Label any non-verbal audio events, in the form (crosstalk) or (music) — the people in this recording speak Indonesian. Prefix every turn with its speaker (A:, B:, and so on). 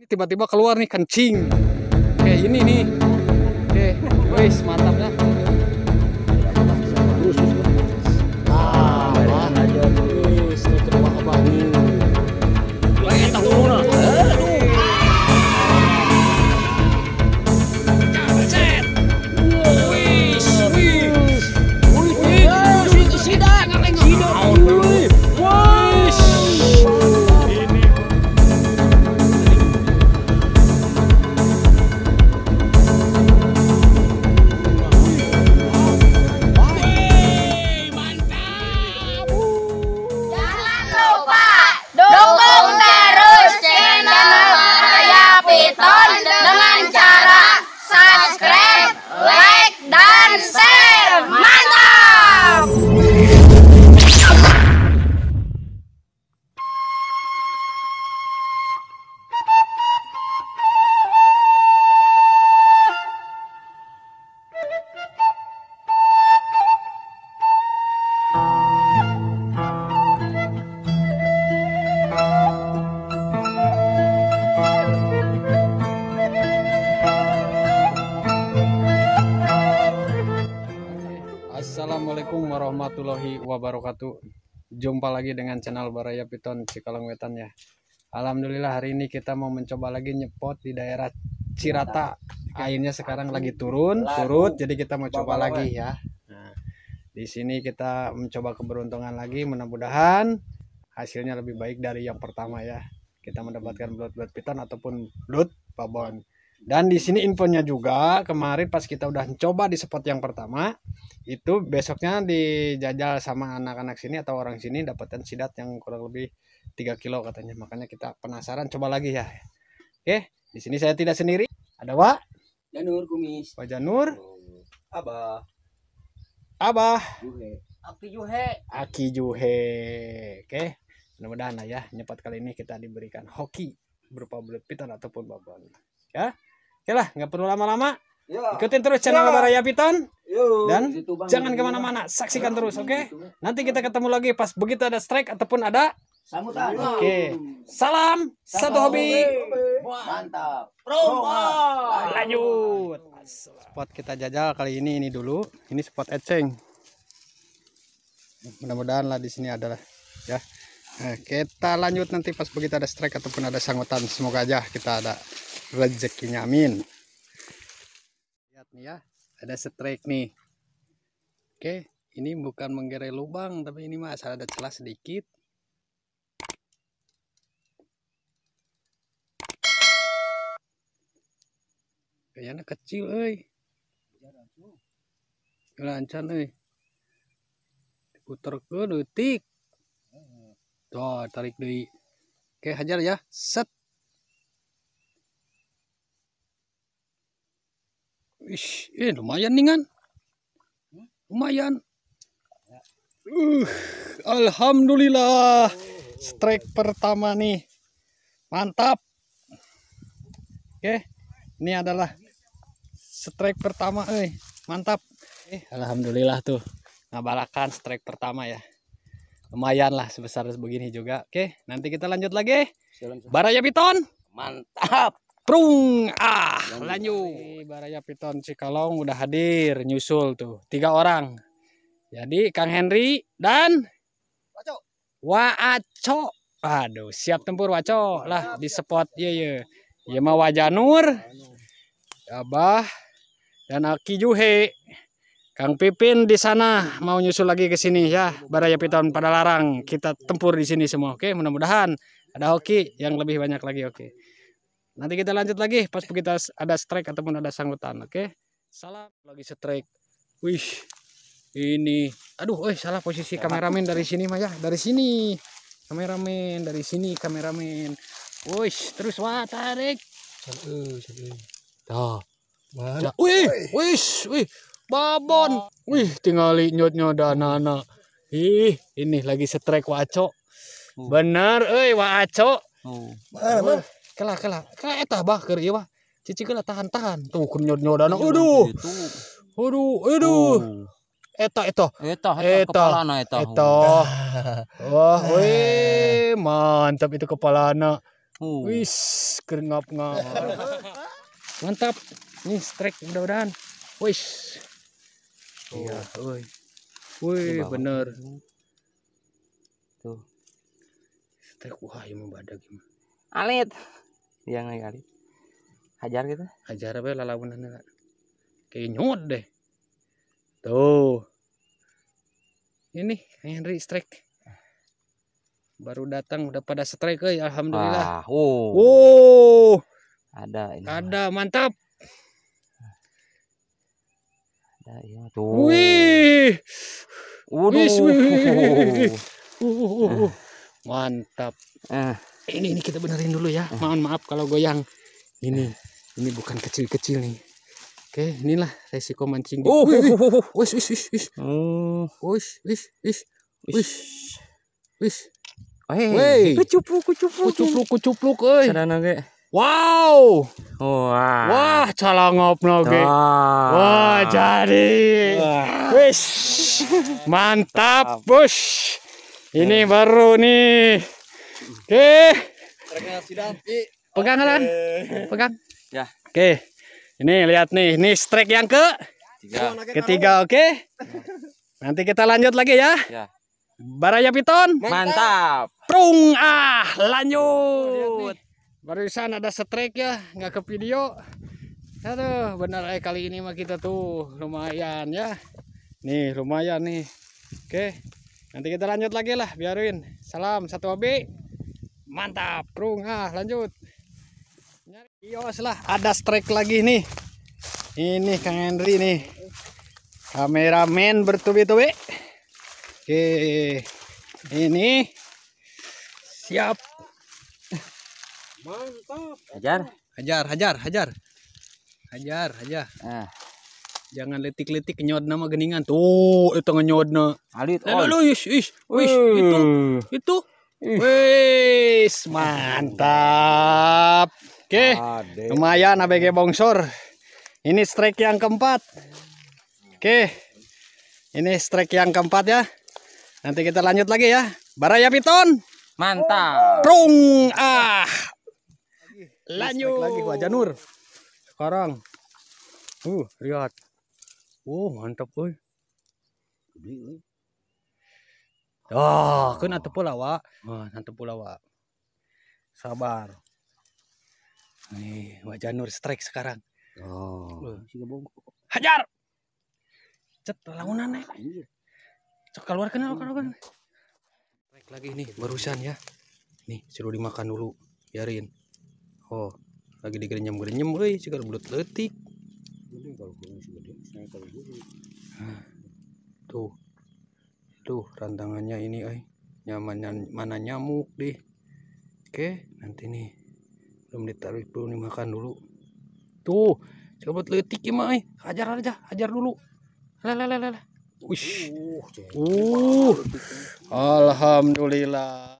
A: ini tiba-tiba keluar nih kencing kayak ini nih oke okay. wis mantapnya Assalamualaikum warahmatullahi wabarakatuh Jumpa lagi dengan channel Baraya Piton Cikalong Wetan ya Alhamdulillah hari ini kita mau mencoba lagi nyepot di daerah Cirata Airnya sekarang lagi turun, surut Jadi kita mau coba lagi ya nah, Di sini kita mencoba keberuntungan lagi Mudah-mudahan hasilnya lebih baik dari yang pertama ya Kita mendapatkan blood-blood piton ataupun blood babon dan di sini infonya juga kemarin pas kita udah coba di spot yang pertama itu besoknya dijajal sama anak-anak sini atau orang sini dapatkan sidat yang kurang lebih 3 kilo katanya. Makanya kita penasaran coba lagi ya. Oke, di sini saya tidak sendiri. Ada Wak Janur Kumis. Pak Janur. Abah. Abah. Aki Juhe. Aki Juhe. Oke. Mudah-mudahan ya nyepat kali ini kita diberikan hoki berupa bullet piton ataupun babon. Ya. Oke lah, nggak perlu lama-lama. Ya. Ikutin terus channel ya. Baraya Piton. Iya. dan jangan kemana-mana, saksikan terus, oke? Okay? Iya. Nanti kita ketemu lagi pas begitu ada strike ataupun ada iya. Oke, okay. salam satu, hobi. hobi. Mantap. Roma. Lanjut. Spot kita jajal kali ini ini dulu. Ini spot eceng. Mudah-mudahan lah di sini adalah ya. Nah, kita lanjut nanti pas begitu ada strike ataupun ada sangutan. Semoga aja kita ada rezekinya amin lihat nih ya ada strike nih oke ini bukan menggerai lubang tapi ini masalah ada celah sedikit kayaknya kecil eh lancar nih putar ke detik tuh tarik deh oke hajar ya set Ish, eh lumayan nih kan. Lumayan. Uh, alhamdulillah. Strike pertama nih. Mantap. Oke. Okay. Ini adalah strike pertama, eh. Mantap. Eh, alhamdulillah tuh. Nabalakan strike pertama ya. Lumayan lah sebesar begini juga. Oke, okay. nanti kita lanjut lagi. Baraya Piton. Mantap. Prung ah lanjut. Baraya Piton Cikalong udah hadir nyusul tuh tiga orang. Jadi Kang Henry dan Waco. Waaco. Aduh siap tempur Waco lah di spot iya iya. Iya mah Wajanur. Ya Abah dan Aki Juhe. Kang Pipin di sana mau nyusul lagi ke sini ya. Baraya Piton pada larang kita tempur di sini semua. Oke, mudah-mudahan ada hoki yang lebih banyak lagi oke. Nanti kita lanjut lagi pas kita ada strike ataupun ada sangkutan, oke? Okay? Salah lagi strike. Wih. Ini aduh, eh salah posisi kameramen dari sini Maya, dari sini. Kameramen dari sini, kameramen. Wih, terus wah tarik. Wih, wih, wih. Babon. Wih, tinggal nyot nyoda nana, Ih, ini lagi strike waco. Oh. Bener, eh waco. Oh. Mana, mana? kela kela kela eta eh, bah keur ieu iya, bah cici lah tahan tahan tuh kun nyod nyodan aduh aduh aduh oh. eta eta eh, eta eta eta eta wah oh. (laughs) oh, weh mantap itu kepala anak uh. wis keren ngap ngap (laughs) mantap nih strike mudah-mudahan wis iya woi woi bener tuh strike wah yang membadak alit yang kali hajar gitu hajar apa ini kayak nyut deh tuh ini Henry strike baru datang udah pada strike ya alhamdulillah ah, oh. ada ini ada mantap ada ya tuh wih Waduh. wih, wih, wih. Uh, uh, uh. uh. Eh. Mantap. Uh ini ini kita benerin dulu ya mohon maaf kalau goyang ini ini bukan kecil-kecil nih oke inilah resiko mancing oh wis wis oh, oh, oh. wis wis wis wis wis wis wis Wey, eh, kucupluk kucupluk kucupluk kucupluk euy. Sarana ge. Wow. Wah. Wah, calangop noge. Wah, jadi. Wis. Mantap, bos. Ini baru nih Oke. Okay. Pegang kan? Pegang. Ya. Oke. Ini lihat nih, ini strike yang ke tiga. Ketiga, oke. Okay? Nanti kita lanjut lagi ya. ya. Baraya piton. Mantap. Prung ah, lanjut. Barusan ada strike ya, nggak ke video. Aduh, benar eh kali ini mah kita tuh lumayan ya. Nih, lumayan nih. Oke. Nanti kita lanjut lagi lah, biarin. Salam satu hobi mantap rungah, nah lanjut Yos lah ada strike lagi nih ini Kang Henry nih kameramen bertubi-tubi oke ini siap mantap hajar hajar hajar hajar hajar hajar nah. jangan letik-letik nyod nama geningan tuh itu nyod na alit oh. Lalu, ish, ish, ish, itu itu Wih, mantap. Oke, okay. lumayan ABG bongsor. Ini strike yang keempat. Oke, okay. ini strike yang keempat ya. Nanti kita lanjut lagi ya. Baraya piton. Mantap. Prung. Ah. Lanjut. Lagi wajah Nur. Sekarang. Uh, lihat. Uh, mantap, woi. Oh, ah, kena tepul awak. Oh, nak tepul awak. Sabar. Nih, wajah Nur strike sekarang. Oh. Hajar. Cet lagunan nih. Eh. Cek keluar kena kalau kan. Baik lagi nih barusan ya. Nih suruh dimakan dulu. Biarin. Oh, lagi digerenyam-gerenyam euy, segala belut letik. Tuh, tuh rantangannya ini ay eh. nyamannya mana nyamuk deh oke nanti nih belum ditaruh belum dimakan dulu tuh coba letik ya mai, eh. hajar aja hajar dulu lele Wish. Uh, uh, alhamdulillah.